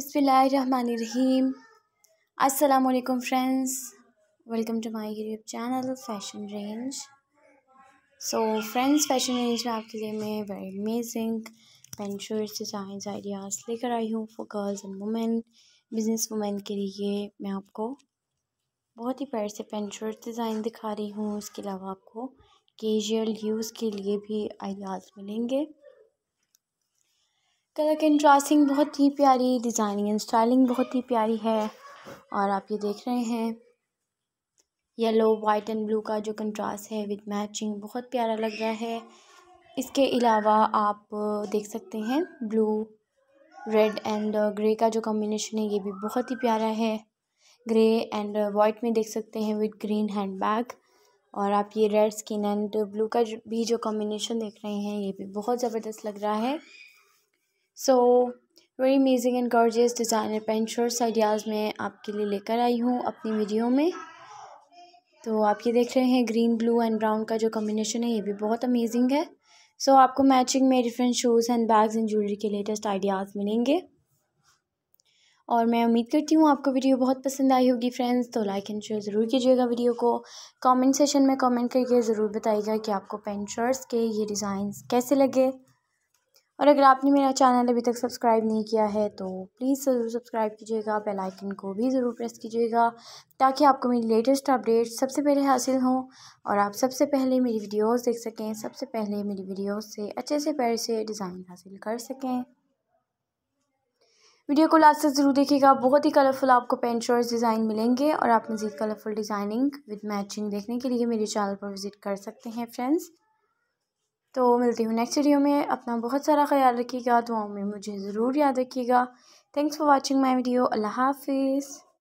बिसमीम असलकम friends welcome to my YouTube channel fashion range so friends fashion range में आपके लिए मैं very amazing pant shirts design ideas लेकर आई हूँ for girls and women business women के लिए मैं आपको बहुत ही प्यार से पेंट शर्ट डिज़ाइन दिखा रही हूँ इसके अलावा आपको केजुअल यूज़ के लिए भी आइडियाज़ मिलेंगे कलर कंट्रास्टिंग बहुत ही प्यारी डिज़ाइनिंग एंड स्टाइलिंग बहुत ही प्यारी है और आप ये देख रहे हैं येलो वाइट एंड ब्लू का जो कंट्रास्ट है विद मैचिंग बहुत प्यारा लग रहा है इसके अलावा आप देख सकते हैं ब्लू रेड एंड ग्रे का जो कॉम्बिनेशन है ये भी बहुत ही प्यारा है ग्रे एंड वाइट में देख सकते हैं विद ग्रीन हैंड बैग और आप ये रेड स्किन एंड ब्लू का भी जो कॉम्बिनेशन देख रहे हैं ये भी बहुत ज़बरदस्त लग रहा है so very amazing and gorgeous designer pant shirts ideas मैं आपके लिए लेकर आई हूँ अपनी वीडियो में तो आप ये देख रहे हैं ग्रीन ब्लू एंड ब्राउन का जो कम्बिनेशन है ये भी बहुत अमेजिंग है सो so, आपको मैचिंग में different shoes and bags and jewellery के लेटेस्ट आइडियाज़ मिलेंगे और मैं उम्मीद करती हूँ आपको वीडियो बहुत पसंद आई होगी फ्रेंड्स तो लाइक एंड शेयर ज़रूर कीजिएगा वीडियो को कमेंट सेशन में कमेंट करके ज़रूर बताइएगा कि आपको पेंट शर्ट्स के ये डिज़ाइन कैसे लगे और अगर आपने मेरा चैनल अभी तक सब्सक्राइब नहीं किया है तो प्लीज़ ज़रूर सब्सक्राइब कीजिएगा बेल आइकन को भी ज़रूर प्रेस कीजिएगा ताकि आपको मेरी लेटेस्ट अपडेट सबसे पहले हासिल हो और आप सबसे पहले मेरी वीडियोस देख सकें सबसे पहले मेरी वीडियोस से अच्छे से पैर से डिज़ाइन हासिल कर सकें वीडियो को लास्ट तक ज़रूर देखिएगा बहुत ही कलरफुल आपको पेंट शॉर्ट्स डिज़ाइन मिलेंगे और आप मज़ीद कलरफुल डिज़ाइनिंग विद मैचिंग देखने के लिए मेरे चैनल पर विज़िट कर सकते हैं फ्रेंड्स तो मिलती हूँ नेक्स्ट वीडियो में अपना बहुत सारा ख्याल रखिएगा दुआओं में मुझे ज़रूर याद रखिएगा thanks for watching my video अल्लाह हाफिज़